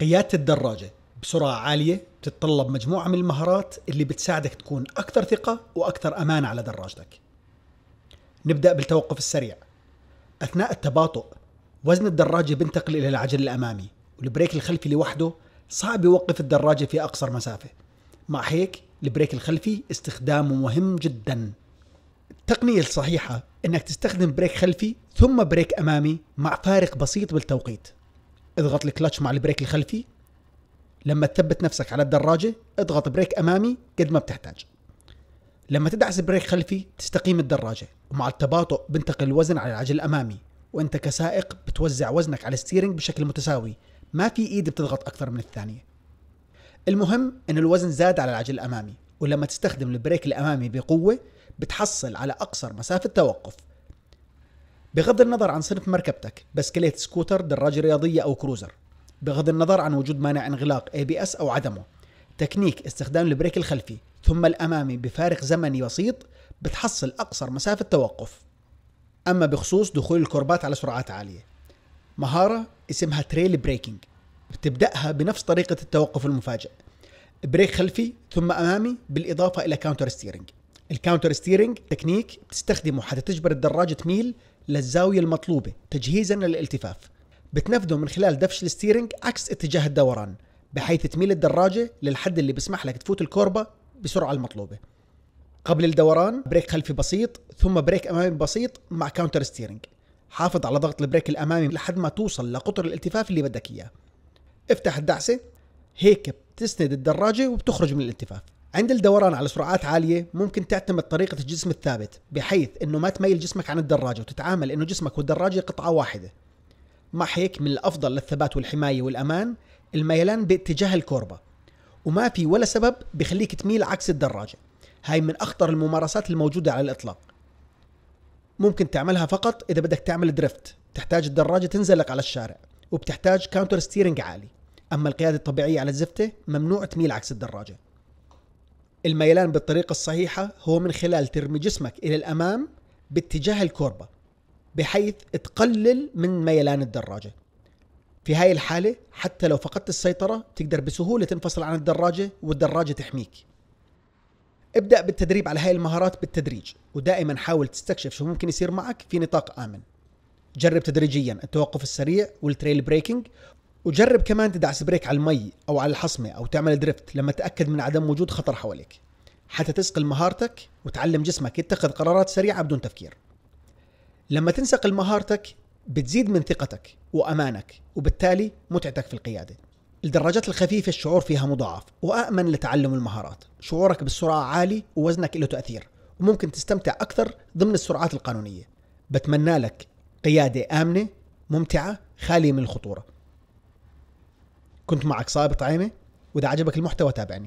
قيادة الدراجة بسرعة عالية بتتطلب مجموعة من المهارات اللي بتساعدك تكون أكثر ثقة وأكثر أمانة على دراجتك نبدأ بالتوقف السريع أثناء التباطؤ وزن الدراجة بينتقل إلى العجل الأمامي والبريك الخلفي لوحده صعب يوقف الدراجة في أقصر مسافة مع هيك البريك الخلفي استخدامه مهم جدا التقنية الصحيحة انك تستخدم بريك خلفي ثم بريك امامي مع فارق بسيط بالتوقيت اضغط الكلتش مع البريك الخلفي لما تثبت نفسك على الدراجة اضغط بريك أمامي قد ما بتحتاج لما تدعس بريك خلفي تستقيم الدراجة ومع التباطؤ بنتقل الوزن على العجل الأمامي وانت كسائق بتوزع وزنك على الستيرنج بشكل متساوي ما في ايد بتضغط اكثر من الثانيه المهم ان الوزن زاد على العجل الامامي ولما تستخدم البريك الامامي بقوه بتحصل على اقصر مسافه توقف بغض النظر عن صنف مركبتك بسكليت سكوتر دراجة رياضية أو كروزر بغض النظر عن وجود مانع انغلاق اي بي اس او عدمه تكنيك استخدام البريك الخلفي ثم الامامي بفارق زمني بسيط بتحصل اقصر مسافه توقف اما بخصوص دخول الكربات على سرعات عاليه مهاره اسمها تريل بريكنج بتبداها بنفس طريقه التوقف المفاجئ بريك خلفي ثم امامي بالاضافه الى كاونتر ستيرنج الكاونتر ستيرنج تكنيك بتستخدمه حتى تجبر الدراجه تميل للزاوية المطلوبة تجهيزا للالتفاف بتنفذه من خلال دفش الستيرنج عكس اتجاه الدوران بحيث تميل الدراجة للحد اللي بيسمح لك تفوت الكوربة بسرعة المطلوبة قبل الدوران بريك خلفي بسيط ثم بريك أمامي بسيط مع كاونتر ستيرنج حافظ على ضغط البريك الأمامي لحد ما توصل لقطر الالتفاف اللي بدك إياه افتح الدعسة هيك بتسند الدراجة وبتخرج من الالتفاف عند الدوران على سرعات عالية ممكن تعتمد طريقة الجسم الثابت بحيث انه ما تميل جسمك عن الدراجة وتتعامل انه جسمك والدراجة قطعة واحدة مع هيك من الافضل للثبات والحماية والامان الميلان باتجاه الكوربة وما في ولا سبب بخليك تميل عكس الدراجة هاي من اخطر الممارسات الموجودة على الاطلاق ممكن تعملها فقط اذا بدك تعمل دريفت تحتاج الدراجة تنزلق على الشارع وبتحتاج كاونتر ستيرنج عالي أما القيادة الطبيعية على الزفتة ممنوع تميل عكس الدراجة الميلان بالطريقة الصحيحة هو من خلال ترمي جسمك إلى الأمام باتجاه الكوربة بحيث تقلل من ميلان الدراجة في هاي الحالة حتى لو فقدت السيطرة تقدر بسهولة تنفصل عن الدراجة والدراجة تحميك ابدأ بالتدريب على هاي المهارات بالتدريج ودائما حاول تستكشف شو ممكن يصير معك في نطاق آمن جرب تدريجيا التوقف السريع والتريل بريكنج وجرب كمان تدعس بريك على المي او على الحصمه او تعمل دريفت لما تاكد من عدم وجود خطر حواليك حتى تسقل مهارتك وتعلم جسمك يتخذ قرارات سريعه بدون تفكير لما تنسقل مهارتك بتزيد من ثقتك وامانك وبالتالي متعتك في القياده الدراجات الخفيفة الشعور فيها مضاعف وأأمن لتعلم المهارات شعورك بالسرعة عالي ووزنك له تأثير وممكن تستمتع أكثر ضمن السرعات القانونية بتمنى لك قيادة آمنة ممتعة خالية من الخطورة كنت معك صائب عيني واذا عجبك المحتوى تابعني